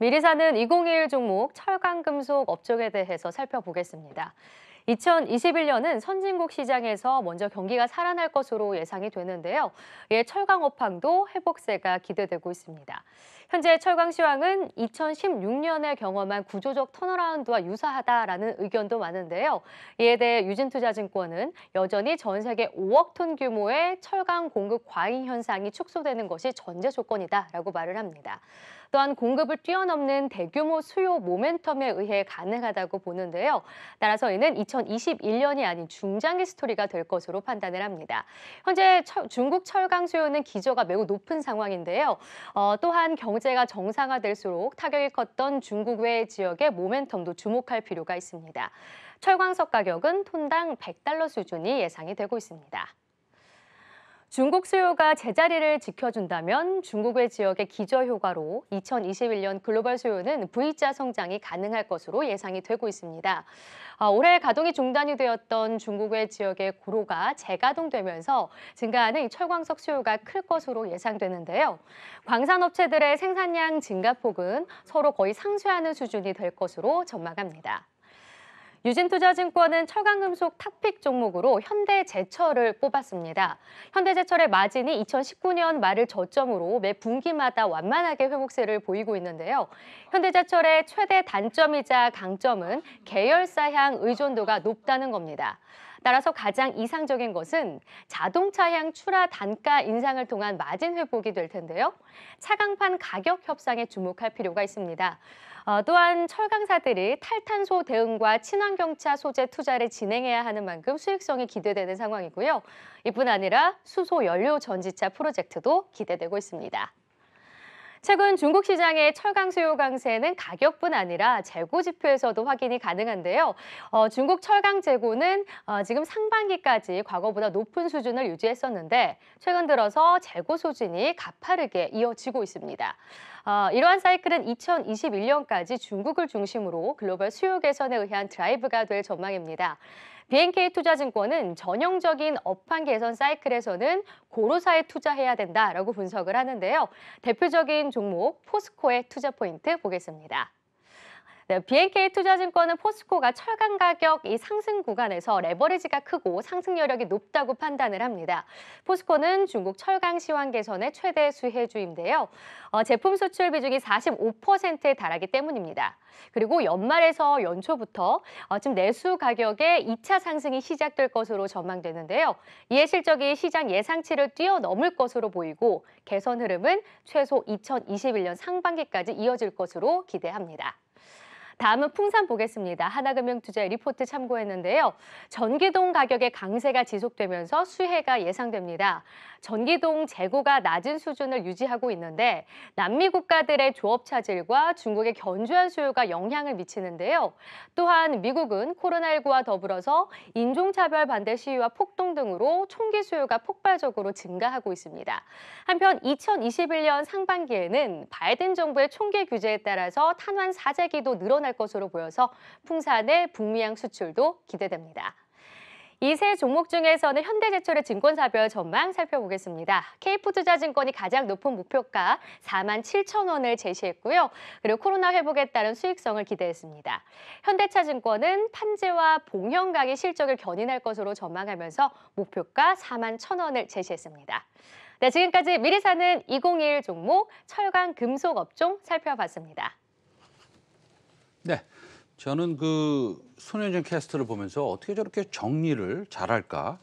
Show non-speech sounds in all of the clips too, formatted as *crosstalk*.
미리 사는 2021 종목 철강금속 업종에 대해서 살펴보겠습니다. 2021년은 선진국 시장에서 먼저 경기가 살아날 것으로 예상이 되는데요. 예, 철강업황도 회복세가 기대되고 있습니다. 현재 철강 시황은 2016년에 경험한 구조적 터널라운드와 유사하다라는 의견도 많은데요. 이에 대해 유진투자증권은 여전히 전 세계 5억 톤 규모의 철강 공급 과잉 현상이 축소되는 것이 전제 조건이다라고 말을 합니다. 또한 공급을 뛰어넘는 대규모 수요 모멘텀에 의해 가능하다고 보는데요. 따라서 이는 2021년이 아닌 중장기 스토리가 될 것으로 판단을 합니다. 현재 철, 중국 철강 수요는 기저가 매우 높은 상황인데요. 어, 또한 경 경제가 정상화될수록 타격이 컸던 중국 외 지역의 모멘텀도 주목할 필요가 있습니다. 철광석 가격은 톤당 100달러 수준이 예상이 되고 있습니다. 중국 수요가 제자리를 지켜준다면 중국의 지역의 기저효과로 2021년 글로벌 수요는 V자 성장이 가능할 것으로 예상이 되고 있습니다. 아, 올해 가동이 중단이 되었던 중국의 지역의 고로가 재가동되면서 증가하는 철광석 수요가 클 것으로 예상되는데요. 광산업체들의 생산량 증가폭은 서로 거의 상쇄하는 수준이 될 것으로 전망합니다. 유진투자증권은 철강금속 탑픽 종목으로 현대제철을 뽑았습니다. 현대제철의 마진이 2019년 말을 저점으로 매 분기마다 완만하게 회복세를 보이고 있는데요. 현대제철의 최대 단점이자 강점은 계열사향 의존도가 높다는 겁니다. 따라서 가장 이상적인 것은 자동차향 출하 단가 인상을 통한 마진 회복이 될 텐데요. 차강판 가격 협상에 주목할 필요가 있습니다. 어, 또한 철강사들이 탈탄소 대응과 친환경차 소재 투자를 진행해야 하는 만큼 수익성이 기대되는 상황이고요. 이뿐 아니라 수소 연료 전지차 프로젝트도 기대되고 있습니다. 최근 중국 시장의 철강 수요 강세는 가격뿐 아니라 재고 지표에서도 확인이 가능한데요. 어, 중국 철강 재고는 어, 지금 상반기까지 과거보다 높은 수준을 유지했었는데 최근 들어서 재고 소진이 가파르게 이어지고 있습니다. 어, 이러한 사이클은 2021년까지 중국을 중심으로 글로벌 수요 개선에 의한 드라이브가 될 전망입니다. BNK 투자증권은 전형적인 업황 개선 사이클에서는 고로사에 투자해야 된다라고 분석을 하는데요. 대표적인 종목 포스코의 투자 포인트 보겠습니다. 네, BNK 투자증권은 포스코가 철강 가격 이 상승 구간에서 레버리지가 크고 상승 여력이 높다고 판단을 합니다. 포스코는 중국 철강 시황 개선의 최대 수혜주인데요. 어, 제품 수출 비중이 45%에 달하기 때문입니다. 그리고 연말에서 연초부터 어, 지금 내수 가격의 2차 상승이 시작될 것으로 전망되는데요. 이에 실적이 시장 예상치를 뛰어넘을 것으로 보이고 개선 흐름은 최소 2021년 상반기까지 이어질 것으로 기대합니다. 다음은 풍산 보겠습니다. 하나금융투자 리포트 참고했는데요. 전기동 가격의 강세가 지속되면서 수혜가 예상됩니다. 전기동 재고가 낮은 수준을 유지하고 있는데 남미 국가들의 조업 차질과 중국의 견주한 수요가 영향을 미치는데요. 또한 미국은 코로나19와 더불어서 인종차별 반대 시위와 폭동 등으로 총기 수요가 폭발적으로 증가하고 있습니다. 한편 2021년 상반기에는 바이든 정부의 총기 규제에 따라서 탄환 사재기도 늘어나 하락할 것으로 보여서 풍산의 북미향 수출도 기대됩니다. 이 세 종목 중에서는 현대제철의 증권사별 전망 살펴보겠습니다. K푸드자증권이 가장 높은 목표가 4만 7천 원을 제시했고요. 그리고 코로나 회복에 따른 수익성을 기대했습니다. 현대차증권은 판재와 봉현강의 실적을 견인할 것으로 전망하면서 목표가 4만 1천 원을 제시했습니다. 네, 지금까지 미리 사는 2021 종목 철강 금속업종 살펴봤습니다. 네. 저는 그 손현정 캐스터를 보면서 어떻게 저렇게 정리를 잘할까?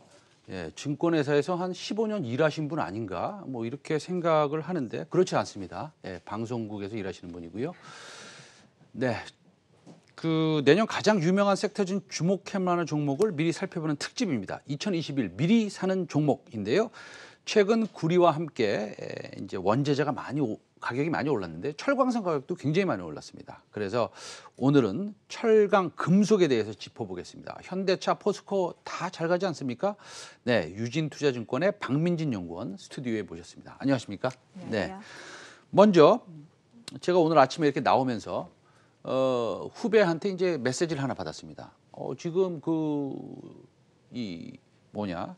예, 증권회사에서 한 15년 일하신 분 아닌가? 뭐 이렇게 생각을 하는데 그렇지 않습니다. 예, 방송국에서 일하시는 분이고요. 네. 그 내년 가장 유명한 섹터중 주목해만한 종목을 미리 살펴보는 특집입니다. 2021 미리 사는 종목인데요. 최근 구리와 함께 이제 원재재가 많이 오, 가격이 많이 올랐는데 철광석 가격도 굉장히 많이 올랐습니다. 그래서 오늘은 철강 금속에 대해서 짚어보겠습니다. 현대차, 포스코 다 잘 가지 않습니까? 네, 유진투자증권의 박민진 연구원 스튜디오에 모셨습니다. 안녕하십니까? 네. 먼저 제가 오늘 아침에 이렇게 나오면서 어, 후배한테 이제 메시지를 하나 받았습니다. 어, 지금 그 이 뭐냐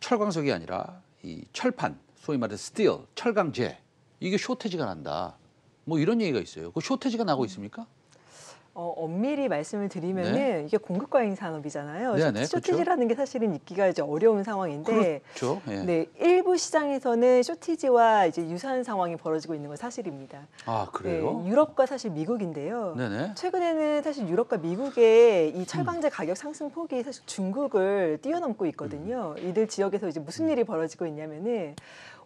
철광석이 아니라 이 철판, 소위 말해서 스틸, 철강제 이게 쇼테지가 난다. 뭐 이런 얘기가 있어요. 그 쇼테지가 나고 있습니까? 어, 엄밀히 말씀을 드리면은 네. 이게 공급과 잉 산업이잖아요. 네, 네, 쇼티지라는 그렇죠. 게 사실은 있기가 이제 어려운 상황인데, 그렇죠. 예. 네 일부 시장에서는 쇼티지와 이제 유사한 상황이 벌어지고 있는 건 사실입니다. 아 그래요? 네, 유럽과 사실 미국인데요. 네네. 네. 최근에는 사실 유럽과 미국의 이 철강제 음. 가격 상승 폭이 사실 중국을 뛰어넘고 있거든요. 음. 이들 지역에서 이제 무슨 음. 일이 벌어지고 있냐면은.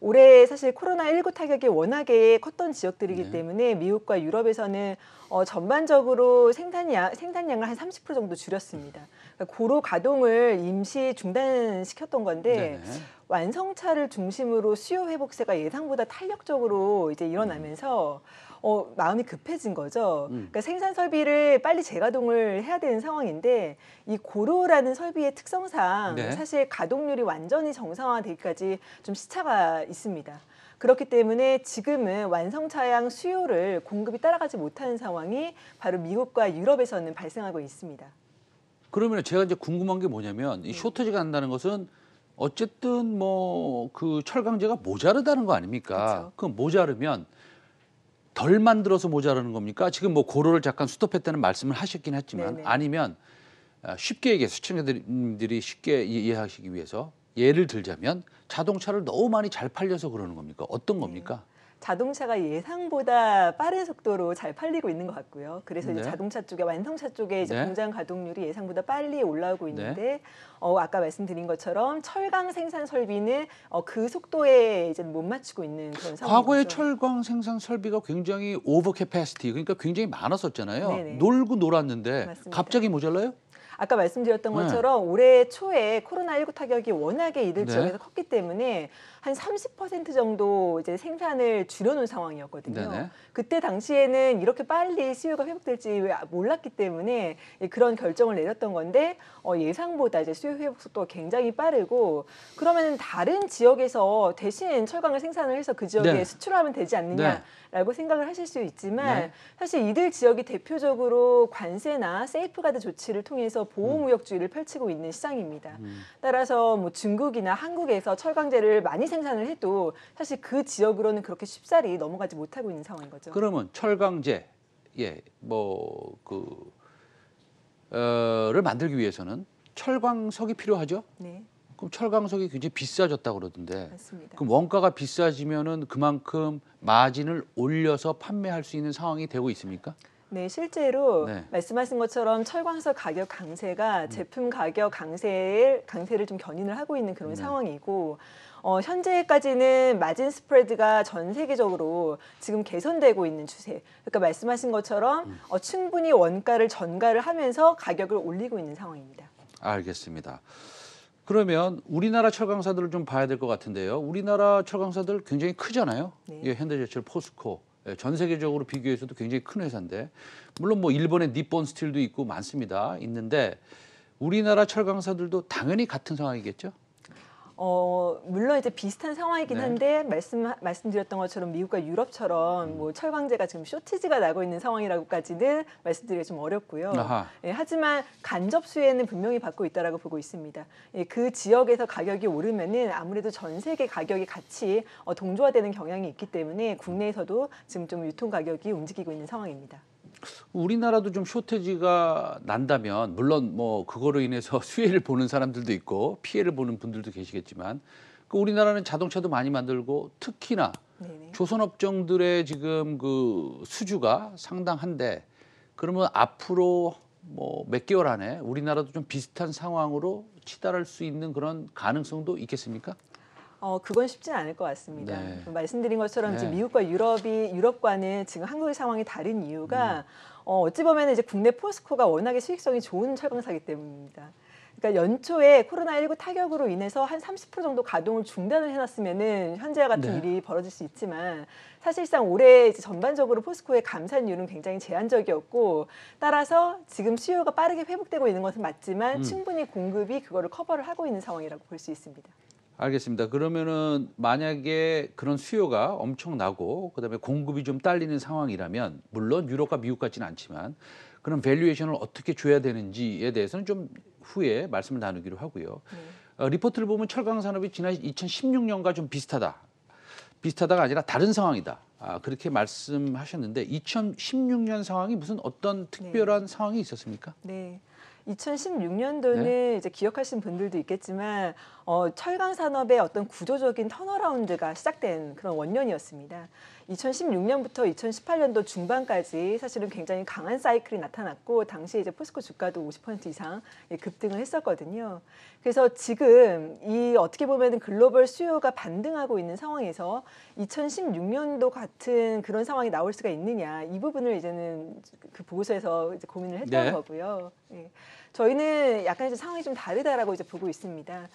올해 사실 코로나19 타격이 워낙에 컸던 지역들이기 네. 때문에 미국과 유럽에서는 어, 전반적으로 생산량, 생산량을 한 30% 정도 줄였습니다. 그러니까 고로 가동을 임시 중단시켰던 건데 네네. 네. 완성차를 중심으로 수요 회복세가 예상보다 탄력적으로 이제 일어나면서 어, 마음이 급해진 거죠. 음. 그러니까 생산 설비를 빨리 재가동을 해야 되는 상황인데 이 고로라는 설비의 특성상 네. 사실 가동률이 완전히 정상화되기까지 좀 시차가 있습니다. 그렇기 때문에 지금은 완성 차량 수요를 공급이 따라가지 못하는 상황이 바로 미국과 유럽에서는 발생하고 있습니다. 그러면 제가 이제 궁금한 게 뭐냐면 이쇼트지가 네. 난다는 것은 어쨌든 뭐 그 철강제가 모자르다는 거 아닙니까? 그렇죠. 그 모자르면 덜 만들어서 모자르는 겁니까? 지금 뭐 고로를 잠깐 스톱했다는 말씀을 하셨긴 했지만 네네. 아니면 아, 쉽게 얘기해서 시청자들이 쉽게 이해하시기 위해서 예를 들자면 자동차를 너무 많이 잘 팔려서 그러는 겁니까? 어떤 겁니까? 네. 자동차가 예상보다 빠른 속도로 잘 팔리고 있는 것 같고요. 그래서 네. 이제 자동차 쪽에 완성차 쪽에 이제 네. 공장 가동률이 예상보다 빨리 올라오고 네. 있는데 네. 어, 아까 말씀드린 것처럼 철강 생산 설비는 어, 그 속도에 이제 못 맞추고 있는 그런 상황. 과거의 철강 생산 설비가 굉장히 오버 캐패시티 그러니까 굉장히 많았었잖아요. 네네. 놀고 놀았는데 맞습니다. 갑자기 모자라요? 아까 말씀드렸던 네. 것처럼 올해 초에 코로나19 타격이 워낙에 이들 네. 지역에서 컸기 때문에 한30% 정도 이제 생산을 줄여놓은 상황이었거든요. 네네. 그때 당시에는 이렇게 빨리 수요가 e 회복될지 몰랐기 때문에 그런 결정을 내렸던 건데 어, 예상보다 이제 수요 e 회복 속도가 굉장히 빠르고 그러면 다른 지역에서 대신 철강을 생산을 해서 그 지역에 네. 수출하면 되지 않느냐라고 네. 생각을 하실 수 있지만 네. 사실 이들 지역이 대표적으로 관세나 세이프가드 조치를 통해서 보호무역주의를 음. 펼치고 있는 시장입니다. 음. 따라서 뭐 중국이나 한국에서 철강제를 많이 생산을 해도 사실 그 지역으로는 그렇게 쉽사리 넘어가지 못하고 있는 상황인 거죠. 그러면 철강제 예뭐 그 어,를 만들기 위해서는 철광석이 필요하죠. 네. 그럼 철광석이 굉장히 비싸졌다 그러던데. 맞습니다. 그럼 원가가 비싸지면은 그만큼 마진을 올려서 판매할 수 있는 상황이 되고 있습니까? 네, 실제로 네. 말씀하신 것처럼 철광석 가격 강세가 음. 제품 가격 강세를 강세를 좀 견인을 하고 있는 그런 네. 상황이고 어, 현재까지는 마진 스프레드가 전 세계적으로 지금 개선되고 있는 추세. 그러니까 말씀하신 것처럼 음. 어, 충분히 원가를 전가를 하면서 가격을 올리고 있는 상황입니다. 알겠습니다. 그러면 우리나라 철강사들을 좀 봐야 될 것 같은데요. 우리나라 철강사들 굉장히 크잖아요. 네. 예, 현대제철, 포스코, 예, 전 세계적으로 비교해서도 굉장히 큰 회사인데 물론 뭐 일본의 니폰 스틸도 있고 많습니다. 있는데 우리나라 철강사들도 당연히 같은 상황이겠죠. 어, 물론 이제 비슷한 상황이긴 네. 한데 네. 말씀 말씀드렸던 것처럼 미국과 유럽처럼 뭐 철강제가 지금 쇼티지가 나고 있는 상황이라고까지는 말씀드리기 좀 어렵고요. 예, 하지만 간접 수혜는 분명히 받고 있다라고 보고 있습니다. 예, 그 지역에서 가격이 오르면은 아무래도 전 세계 가격이 같이 어, 동조화되는 경향이 있기 때문에 국내에서도 지금 좀 유통 가격이 움직이고 있는 상황입니다. 우리나라도 좀 쇼테지가 난다면 물론 뭐 그거로 인해서 *laughs* 수혜를 보는 사람들도 있고 피해를 보는 분들도 계시겠지만 그 우리나라는 자동차도 많이 만들고 특히나 네네. 조선업종들의 지금 그 수주가 상당한데 그러면 앞으로 뭐 몇 개월 안에 우리나라도 좀 비슷한 상황으로 치달할 수 있는 그런 가능성도 있겠습니까? 어, 그건 쉽진 않을 것 같습니다. 네. 그 말씀드린 것처럼 네. 지금 미국과 유럽이 유럽과는 지금 한국의 상황이 다른 이유가 음. 어, 어찌 보면 이제 국내 포스코가 워낙에 수익성이 좋은 철강사기 때문입니다. 그러니까 연초에 코로나19 타격으로 인해서 한 30% 정도 가동을 중단을 해놨으면은 현재와 같은 네. 일이 벌어질 수 있지만 사실상 올해 전반적으로 포스코의 감산율은 굉장히 제한적이었고 따라서 지금 수요가 빠르게 회복되고 있는 것은 맞지만 음. 충분히 공급이 그거를 커버를 하고 있는 상황이라고 볼 수 있습니다. 알겠습니다. 그러면은 만약에 그런 수요가 엄청나고 그다음에 공급이 좀 딸리는 상황이라면 물론 유럽과 미국 같지는 않지만 그런 밸류에이션을 어떻게 줘야 되는지에 대해서는 좀 후에 말씀을 나누기로 하고요. 네. 어, 리포트를 보면 철강 산업이 지난 2016년과 좀 비슷하다. 비슷하다가 아니라 다른 상황이다. 아, 그렇게 말씀하셨는데 2016년 상황이 무슨 어떤 네. 특별한 네. 상황이 있었습니까? 네. 2016년도는 네? 이제 기억하시는 분들도 있겠지만 어, 철강 산업의 어떤 구조적인 턴어라운드가 시작된 그런 원년이었습니다. 2016년부터 2018년도 중반까지 사실은 굉장히 강한 사이클이 나타났고 당시 이제 포스코 주가도 50% 이상 예, 급등을 했었거든요. 그래서 지금 이 어떻게 보면 글로벌 수요가 반등하고 있는 상황에서 2016년도 같은 그런 상황이 나올 수가 있느냐 이 부분을 이제는 그 보고서에서 이제 고민을 했던 네. 거고요. 예. 저희는 약간 이제 상황이 좀 다르다라고 이제 보고 있습니다.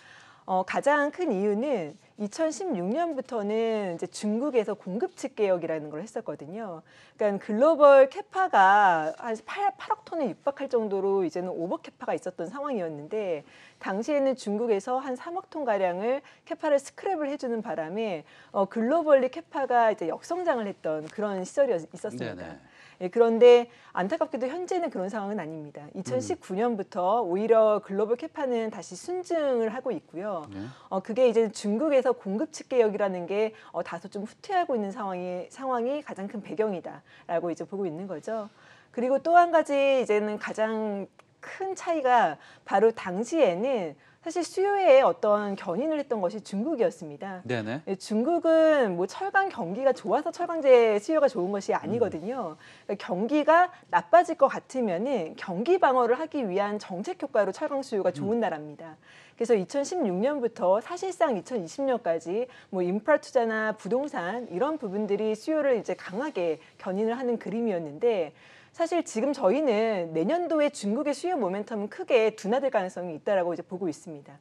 어, 가장 큰 이유는 2016년부터는 이제 중국에서 공급측 개혁이라는 걸 했었거든요. 그러니까 글로벌 캐파가 한 8, 8억 톤에 육박할 정도로 이제는 오버 캐파가 있었던 상황이었는데 당시에는 중국에서 한 3억 톤 가량을 캐파를 스크랩을 해주는 바람에 어, 글로벌리 캐파가 이제 역성장을 했던 그런 시절이 있었습니다. 네네. 예, 그런데 안타깝게도 현재는 그런 상황은 아닙니다. 2019년부터 오히려 글로벌 캐파는 다시 순증을 하고 있고요. 네. 어, 그게 이제 중국에서 공급 측개혁이라는 게 어, 다소 좀 후퇴하고 있는 상황이 상황이 가장 큰 배경이다라고 이제 보고 있는 거죠. 그리고 또 한 가지 이제는 가장 큰 차이가 바로 당시에는 사실 수요에 어떤 견인을 했던 것이 중국이었습니다. 네네. 예, 중국은 뭐 철강 경기가 좋아서 철강제 수요가 좋은 것이 음. 아니거든요. 음. 경기가 나빠질 것 같으면은 경기 방어를 하기 위한 정책 효과로 철강 수요가 좋은 음. 나라입니다. 그래서 2016년부터 사실상 2020년까지 뭐 인프라 투자나 부동산 이런 부분들이 수요를 이제 강하게 견인을 하는 그림이었는데 사실 지금 저희는 내년도에 중국의 수요 모멘텀은 크게 둔화될 가능성이 있다라고 이제 보고 있습니다.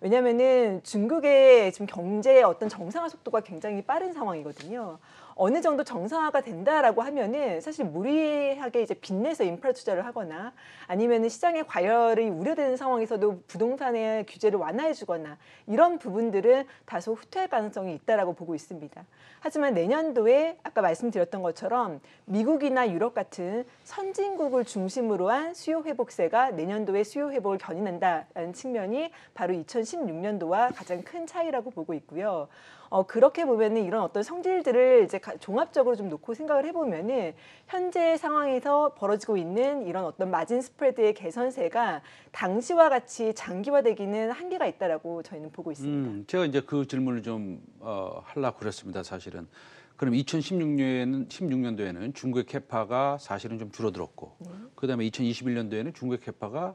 왜냐면은 중국의 지금 경제의 어떤 정상화 속도가 굉장히 빠른 상황이거든요. 어느 정도 정상화가 된다라고 하면은 사실 무리하게 이제 빚내서 인프라 투자를 하거나 아니면은 시장의 과열이 우려되는 상황에서도 부동산의 규제를 완화해주거나 이런 부분들은 다소 후퇴할 가능성이 있다라고 보고 있습니다. 하지만 내년도에 아까 말씀드렸던 것처럼 미국이나 유럽 같은 선진국을 중심으로 한 수요 회복세가 내년도에 수요 회복을 견인한다라는 측면이 바로 2016년도와 가장 큰 차이라고 보고 있고요. 어, 그렇게 보면은 이런 어떤 성질들을 이제 종합적으로 좀 놓고 생각을 해보면은 현재 상황에서 벌어지고 있는 이런 어떤 마진 스프레드의 개선세가 당시와 같이 장기화되기는 한계가 있다라고 저희는 보고 있습니다. 음, 제가 이제 그 질문을 좀 어, 하려고 그랬습니다. 사실은. 그럼 2016년에는 16년도에는 중국의 캐파가 사실은 좀 줄어들었고 네. 그다음에 2021년도에는 중국의 캐파가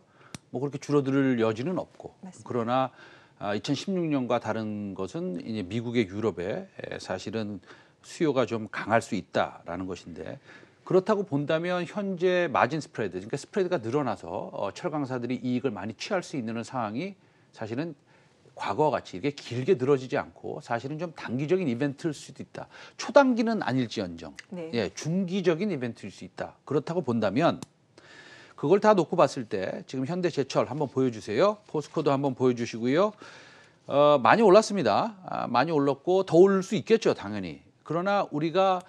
뭐 그렇게 줄어들 여지는 없고 맞습니다. 그러나 2016년과 아, 다른 것은 이제 미국의 유럽에 사실은 수요가 좀 강할 수 있다라는 것인데 그렇다고 본다면 현재 마진 스프레드, 그러니까 스프레드가 늘어나서 어, 철강사들이 이익을 많이 취할 수 있는 상황이 사실은 과거와 같이 이게 길게 늘어지지 않고 사실은 좀 단기적인 이벤트일 수도 있다. 초단기는 아닐지언정, 네. 예, 중기적인 이벤트일 수 있다. 그렇다고 본다면 그걸 다 놓고 봤을 때 지금 현대제철 한번 보여주세요. 포스코도 한번 보여주시고요. 어, 많이 올랐습니다. 아, 많이 올랐고 더 오를 수 있겠죠, 당연히. 그러나 우리가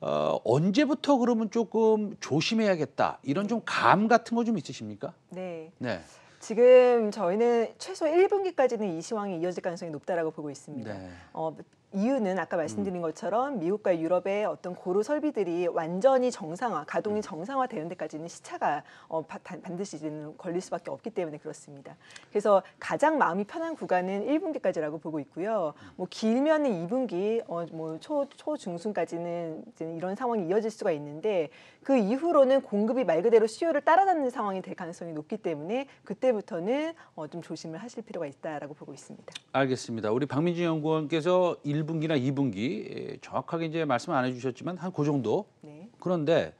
어, 언제부터 그러면 조금 조심해야겠다 이런 좀 감 같은 거 좀 있으십니까? 네. 네. 지금 저희는 최소 1분기까지는 이 시황이 이어질 가능성이 높다라고 보고 있습니다. 네. 어, 이유는 아까 말씀드린 음. 것처럼 미국과 유럽의 어떤 고루 설비들이 완전히 정상화, 가동이 음. 정상화되는 데까지는 시차가 어, 바, 반드시 걸릴 수밖에 없기 때문에 그렇습니다. 그래서 가장 마음이 편한 구간은 1분기까지라고 보고 있고요. 음. 뭐 길면은 2분기, 어, 뭐 초, 초중순까지는 이런 상황이 이어질 수가 있는데 그 이후로는 공급이 말 그대로 수요를 따라잡는 상황이 될 가능성이 높기 때문에 그때부터는 어, 좀 조심을 하실 필요가 있다라고 보고 있습니다. 알겠습니다. 우리 박민준 연구원께서 일 1분기나 2분기 예, 정확하게 이제 말씀 안 해주셨지만 한 그 정도. 네. 그런데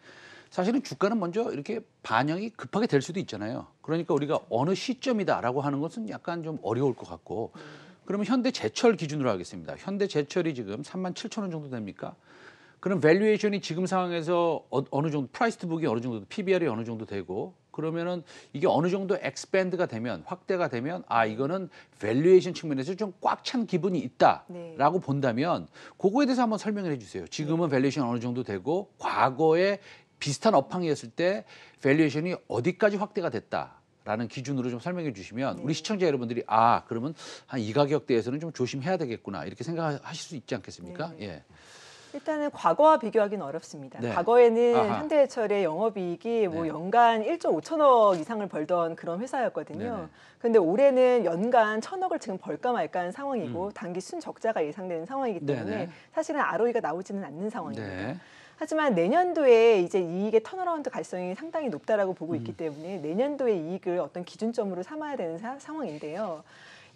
사실은 주가는 먼저 이렇게 반영이 급하게 될 수도 있잖아요. 그러니까 우리가 어느 시점이다라고 하는 것은 약간 좀 어려울 것 같고. 네. 그러면 현대제철 기준으로 하겠습니다. 현대제철이 지금 3만 7천 원 정도 됩니까? 그럼 밸류에이션이 지금 상황에서 어, 느 정도 프라이스 투북이 어느 정도 PBR이 어느 정도 되고 그러면은 이게 어느 정도 엑스밴드가 되면 확대가 되면 아 이거는 밸류에이션 측면에서 좀 꽉 찬 기분이 있다라고 네. 본다면 그거에 대해서 한번 설명을 해주세요. 지금은 네. 밸류에이션 어느 정도 되고 과거에 비슷한 업황이었을 때 밸류에이션이 어디까지 확대가 됐다. 라는 기준으로 좀 설명해 주시면 네. 우리 시청자 여러분들이 아 그러면 한 이 가격대에서는 좀 조심해야 되겠구나 이렇게 생각하실 수 있지 않겠습니까? 네. 예. 일단은 과거와 비교하기는 어렵습니다. 네. 과거에는 아하. 현대해철의 영업이익이 뭐 네. 연간 1조 5천억 이상을 벌던 그런 회사였거든요. 그런데 올해는 연간 천억을 지금 벌까 말까한 상황이고 음. 단기 순적자가 예상되는 상황이기 때문에 네네. 사실은 ROE가 나오지는 않는 상황입니다. 네. 하지만 내년도에 이제 이익의 턴어라운드 가능성이 상당히 높다라고 보고 음. 있기 때문에 내년도의 이익을 어떤 기준점으로 삼아야 되는 사, 상황인데요.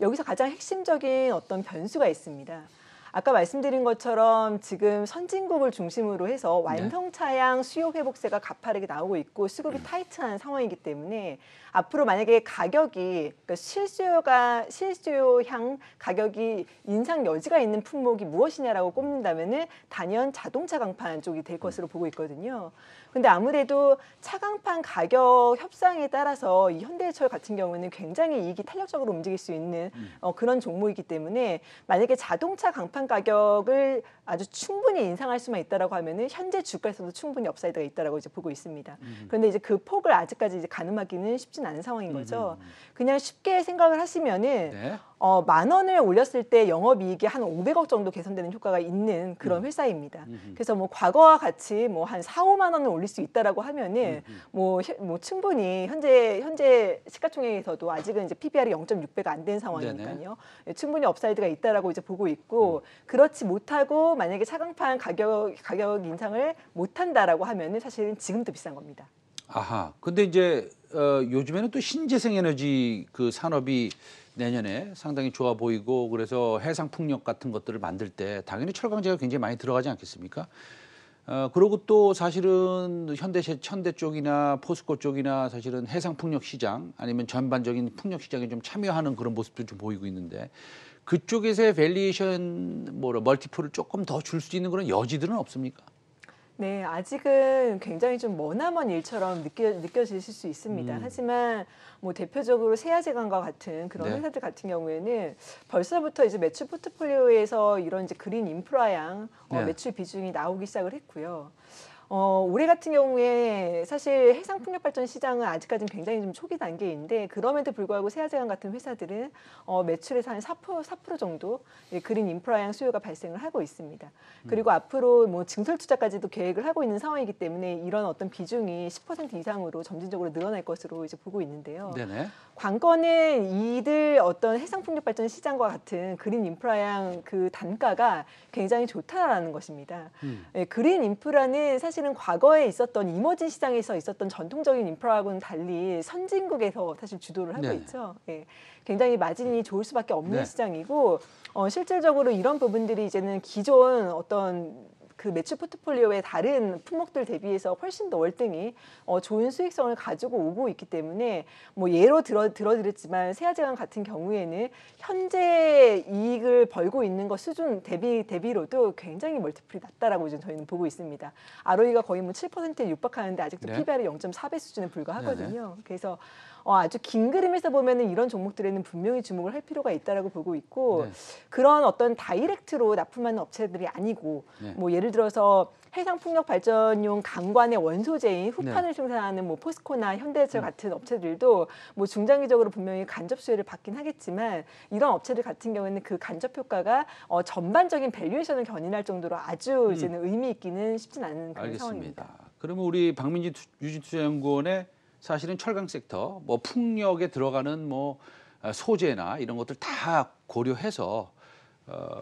여기서 가장 핵심적인 어떤 변수가 있습니다. 아까 말씀드린 것처럼 지금 선진국을 중심으로 해서 네. 완성차량 수요 회복세가 가파르게 나오고 있고 수급이 타이트한 상황이기 때문에 앞으로 만약에 가격이 그 실수요가 실수요향 가격이 인상 여지가 있는 품목이 무엇이냐라고 꼽는다면은 단연 자동차 강판 쪽이 될 것으로 보고 있거든요. 근데 아무래도 차강판 가격 협상에 따라서 이 현대철 같은 경우는 굉장히 이익이 탄력적으로 움직일 수 있는 음. 어, 그런 종목이기 때문에 만약에 자동차 강판 가격을 아주 충분히 인상할 수만 있다라고 하면은 현재 주가에서도 충분히 업사이드가 있다라고 이제 보고 있습니다. 그런데 음. 이제 그 폭을 아직까지 이제 가늠하기는 쉽지. 쉽진 않은 상황인 거죠. 음, 음, 음, 음. 그냥 쉽게 생각을 하시면은 네. 어, 만 원을 올렸을 때 영업이익이 한 500억 정도 개선되는 효과가 있는 그런 회사입니다. 음 그래서 뭐 과거와 같이 뭐 한 4, 5만 원을 올릴 수 있다라고 하면은 뭐, 뭐 충분히 현재 현재 시가총액에서도 아직은 이제 PBR이 0.6배가 안 된 상황이니까요. 네네. 충분히 업사이드가 있다라고 이제 보고 있고 음. 그렇지 못하고 만약에 차강판 가격 가격 인상을 못 한다라고 하면은 사실은 지금도 비싼 겁니다. 아하. 근데 이제 어, 요즘에는 또 신재생 에너지 그 산업이 내년에 상당히 좋아 보이고 그래서 해상 풍력 같은 것들을 만들 때 당연히 철강재가 굉장히 많이 들어가지 않겠습니까? 어, 그리고 또 사실은 현대 현대 쪽이나 포스코 쪽이나 사실은 해상 풍력 시장 아니면 전반적인 풍력 시장에 좀 참여하는 그런 모습도 좀 보이고 있는데 그쪽에서의 밸리에이션 뭐라 멀티플을 조금 더 줄 수 있는 그런 여지들은 없습니까? 네, 아직은 굉장히 좀 머나먼 일처럼 느껴, 느껴지실 수 있습니다. 음. 하지만 뭐 대표적으로 세아재강과 같은 그런 네. 회사들 같은 경우에는 벌써부터 이제 매출 포트폴리오에서 이런 이제 그린 인프라양 어, 네. 어, 매출 비중이 나오기 시작을 했고요. 어, 올해 같은 경우에 사실 해상 풍력 발전 시장은 아직까지는 굉장히 좀 초기 단계인데 그럼에도 불구하고 세아제강 같은 회사들은 어, 매출에서 한 4%, 4 정도 그린 인프라향 수요가 발생을 하고 있습니다. 그리고 음. 앞으로 뭐 증설 투자까지도 계획을 하고 있는 상황이기 때문에 이런 어떤 비중이 10% 이상으로 점진적으로 늘어날 것으로 이제 보고 있는데요. 네네. 관건은 이들 어떤 해상 풍력 발전 시장과 같은 그린 인프라향 그 단가가 굉장히 좋다라는 것입니다. 음. 예, 그린 인프라는 사실 사실은 과거에 있었던 이머징 시장에서 있었던 전통적인 인프라하고는 달리 선진국에서 사실 주도를 하고 네. 있죠. 예. 굉장히 마진이 좋을 수밖에 없는 네. 시장이고 어, 실질적으로 이런 부분들이 이제는 기존 어떤 그 매출 포트폴리오의 다른 품목들 대비해서 훨씬 더 월등히 어, 좋은 수익성을 가지고 오고 있기 때문에 뭐 예로 들어 들어드렸지만 세아제강 같은 경우에는 현재 이익을 벌고 있는 것 수준 대비 대비로도 굉장히 멀티플이 낮다라고 지금 저희는 보고 있습니다. ROE가 거의 뭐 7%에 육박하는데 아직도 네. PBR이 0.4배 수준에 불과하거든요. 네, 네 그래서 어, 아주 긴 그림에서 보면은 이런 종목들에는 분명히 주목을 할 필요가 있다라고 보고 있고 네. 그런 어떤 다이렉트로 납품하는 업체들이 아니고 네. 뭐 예를 예를 들어서 해상풍력 발전용 강관의 원소재인 네. 후판을 네. 생산하는 뭐 포스코나 현대제철 음. 같은 업체들도 뭐 중장기적으로 분명히 간접 수혜를 받긴 하겠지만 이런 업체들 같은 경우에는 그 간접 효과가 어, 전반적인 밸류에이션을 견인할 정도로 아주 음. 이제는 의미 있기는 쉽진 않은 그런 알겠습니다. 상황입니다. 그러면 우리 박민지 유진투자연구원의 사실은 철강 섹터, 뭐 풍력에 들어가는 뭐 아, 소재나 이런 것들 다 고려해서 어,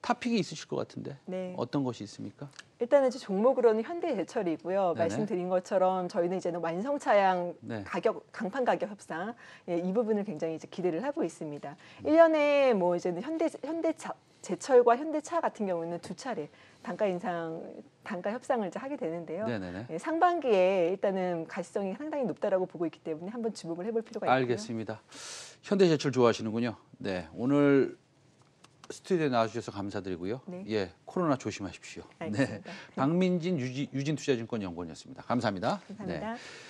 타픽이 있으실 것 같은데 네. 어떤 것이 있습니까? 일단은 이제 종목으로는 현대제철이고요. 네네. 말씀드린 것처럼 저희는 이제는 완성차량 네. 가격 강판 가격 협상 예, 이 부분을 굉장히 이제 기대를 하고 있습니다. 음. 1년에 뭐 이제는 현대 현대차 제철과 현대차 같은 경우는 두 차례 단가 인상 단가 협상을 이제 하게 되는데요. 예, 상반기에 일단은 가시성이 상당히 높다라고 보고 있기 때문에 한번 주목을 해볼 필요가 있습니다 알겠습니다. 현대제철 좋아하시는군요. 네, 오늘 스튜디오에 나와주셔서 감사드리고요. 네. 예, 코로나 조심하십시오. 네. 알겠습니다. 네, 박민진 유진, 지유 투자증권 연구원이었습니다. 감사합니다. 감사합니다. 네.